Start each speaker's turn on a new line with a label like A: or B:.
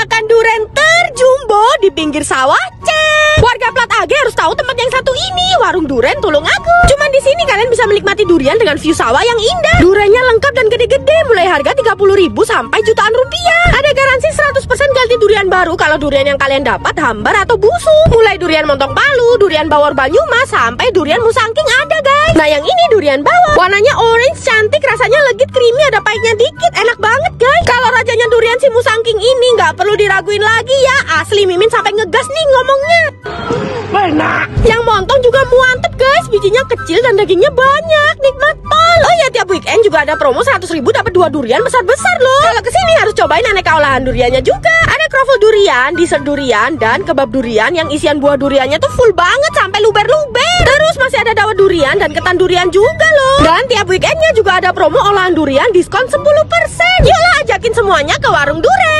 A: makan duren terjumbo di pinggir sawah cek. Warga Plat AG harus tahu tempat yang satu ini, warung duren tolong aku. Cuman di sini kalian bisa menikmati durian dengan view sawah yang indah. Durennya lengkap dan gede-gede, mulai harga 30.000 sampai jutaan rupiah. Ada garansi 100% ganti durian baru kalau durian yang kalian dapat hambar atau busuk. Mulai durian montong palu, durian bawor banyumas, sampai durian musangking ada guys. Nah yang ini durian bawor, warnanya orange cantik, rasanya legit creamy, ada pahitnya dikit, enak nggak perlu diraguin lagi ya. Asli Mimin sampai ngegas nih ngomongnya. Benar. Yang montong juga muantep guys. Bijinya kecil dan dagingnya banyak. Nikmat pol. Oh ya tiap weekend juga ada promo 100 ribu dapat dua durian besar-besar loh. Kalau kesini harus cobain aneka olahan duriannya juga. Ada kroffel durian, dessert durian, dan kebab durian yang isian buah duriannya tuh full banget sampai luber-luber. Terus masih ada dawet durian dan ketan durian juga loh. Dan tiap weekendnya juga ada promo olahan durian diskon 10%. Yolah ajakin semuanya ke warung durian.